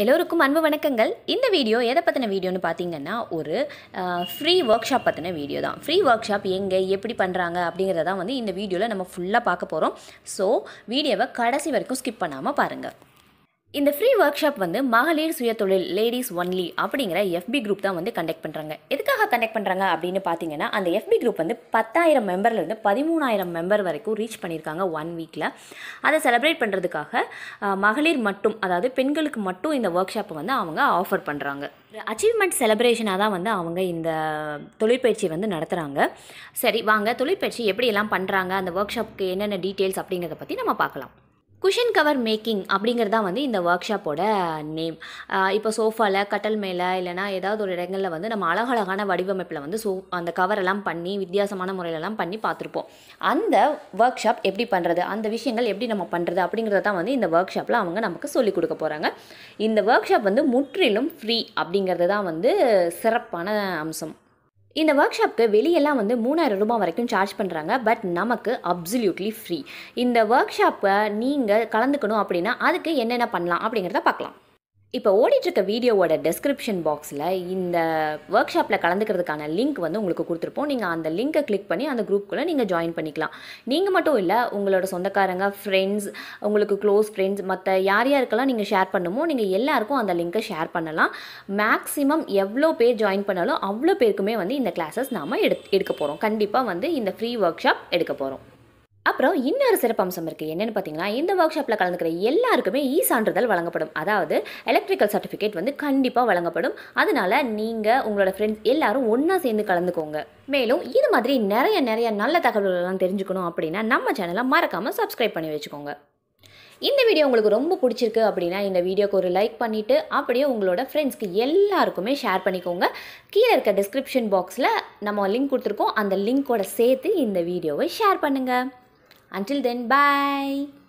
எல்லோருக்கும் அன்பு வணக்கங்கள் இந்த வீடியோ எதை பற்றின வீடியோன்னு பார்த்தீங்கன்னா ஒரு ஃப்ரீ ஒர்க் ஷாப் பற்றின வீடியோ தான் ஃப்ரீ ஒர்க் ஷாப் எங்கே எப்படி பண்ணுறாங்க அப்படிங்கிறதான் வந்து இந்த வீடியோவில் நம்ம ஃபுல்லாக பார்க்க போகிறோம் ஸோ வீடியோவை கடைசி வரைக்கும் ஸ்கிப் பண்ணாமல் பாருங்கள் இந்த ஃப்ரீ ஒர்க் ஷாப் வந்து மகளிர் சுய தொழில் லேடிஸ் ஒன்லி அப்படிங்கிற எஃபி குரூப் தான் வந்து கண்டக்ட் பண்ணுறாங்க எதுக்காக கண்டக்ட் பண்ணுறாங்க அப்படின்னு பார்த்தீங்கன்னா அந்த எஃபி குரூப் வந்து பத்தாயிரம் மெம்பர்லேருந்து பதிமூணாயிரம் மெம்பர் வரைக்கும் ரீச் பண்ணியிருக்காங்க ஒன் வீக்கில் அதை செலிப்ரேட் பண்ணுறதுக்காக மகளிர் மட்டும் அதாவது பெண்களுக்கு மட்டும் இந்த ஒர்க் ஷாப்பை வந்து அவங்க ஆஃபர் பண்ணுறாங்க அச்சீவ்மெண்ட் செலிப்ரேஷனாக தான் வந்து அவங்க இந்த தொழிற்பயிற்சி வந்து நடத்துகிறாங்க சரி வாங்க தொழிற்பயிற்சி எப்படியெல்லாம் பண்ணுறாங்க அந்த ஒர்க் ஷாப்புக்கு என்னென்ன டீட்டெயில்ஸ் அப்படிங்கிறத பற்றி நம்ம பார்க்கலாம் குஷன் கவர் மேக்கிங் அப்படிங்கிறது தான் வந்து இந்த ஒர்க் ஷாப்போட நேம் இப்போ சோஃபாவில் கட்டல் மேலே இல்லைனா ஏதாவது ஒரு இடங்களில் வந்து நம்ம அழகழகான வடிவமைப்பில் வந்து சோ அந்த கவரெல்லாம் பண்ணி வித்தியாசமான முறையிலலாம் பண்ணி பார்த்துருப்போம் அந்த ஒர்க் ஷாப் எப்படி பண்ணுறது அந்த விஷயங்கள் எப்படி நம்ம பண்ணுறது அப்படிங்கிறத தான் வந்து இந்த ஒர்க் ஷாப்பில் அவங்க நமக்கு சொல்லிக் கொடுக்க போகிறாங்க இந்த ஒர்க் ஷாப் வந்து முற்றிலும் ஃப்ரீ அப்படிங்கிறது தான் வந்து சிறப்பான அம்சம் இந்த ஒர்க் ஷாப்க்கு வெளியெல்லாம் வந்து மூணாயிரம் ரூபாய் வரைக்கும் சார்ஜ் பண்ணுறாங்க பட் நமக்கு அப்சல்யூட்லி ஃப்ரீ இந்த ஒர்க் ஷாப்பை நீங்கள் கலந்துக்கணும் அப்படின்னா அதுக்கு என்னென்ன பண்ணலாம் அப்படிங்கிறத பார்க்கலாம் இப்போ ஓடிட்டுருக்க வீடியோவோட டெஸ்கிரிப்ஷன் பாக்ஸில் இந்த ஒர்க் ஷாப்பில் கலந்துக்கிறதுக்கான லிங்க் வந்து உங்களுக்கு கொடுத்துருப்போம் நீங்கள் அந்த லிங்க்கை கிளிக் பண்ணி அந்த குரூப்புக்குள்ளே நீங்கள் ஜாயின் பண்ணிக்கலாம் நீங்கள் மட்டும் இல்லை உங்களோட சொந்தக்காரங்க ஃப்ரெண்ட்ஸ் உங்களுக்கு க்ளோஸ் ஃப்ரெண்ட்ஸ் மற்ற யார் யாருக்கெல்லாம் நீங்கள் ஷேர் பண்ணுமோ நீங்கள் எல்லாேருக்கும் அந்த லிங்க்கை ஷேர் பண்ணலாம் மேக்ஸிமம் எவ்வளோ பேர் ஜாயின் பண்ணாலும் அவ்வளோ பேருக்குமே வந்து இந்த கிளாஸஸ் நாம் எடு எடுக்க போகிறோம் கண்டிப்பாக வந்து இந்த ஃப்ரீ ஒர்க் ஷாப் எடுக்க போகிறோம் அப்புறம் இன்னொரு சிறப்பம்சம் இருக்குது என்னென்னு பார்த்தீங்கன்னா இந்த ஒர்க் ஷாப்பில் கலந்துக்கிற எல்லாருக்குமே இ சான்றிதழ் வழங்கப்படும் அதாவது எலக்ட்ரிக்கல் சர்டிஃபிகேட் வந்து கண்டிப்பாக வழங்கப்படும் அதனால் நீங்கள் உங்களோட ஃப்ரெண்ட்ஸ் எல்லாரும் ஒன்றா சேர்ந்து கலந்துக்கோங்க மேலும் இது மாதிரி நிறைய நிறைய நல்ல தகவல்கள்லாம் தெரிஞ்சுக்கணும் அப்படின்னா நம்ம சேனலை மறக்காமல் சப்ஸ்கிரைப் பண்ணி வச்சுக்கோங்க இந்த வீடியோ உங்களுக்கு ரொம்ப பிடிச்சிருக்கு அப்படின்னா இந்த வீடியோக்கு ஒரு லைக் பண்ணிவிட்டு அப்படியே உங்களோட ஃப்ரெண்ட்ஸ்க்கு எல்லாருக்குமே ஷேர் பண்ணிக்கோங்க கீழே இருக்க டிஸ்கிரிப்ஷன் பாக்ஸில் நம்ம லிங்க் கொடுத்துருக்கோம் அந்த லிங்க்கோட சேர்த்து இந்த வீடியோவை ஷேர் பண்ணுங்கள் Until then, bye.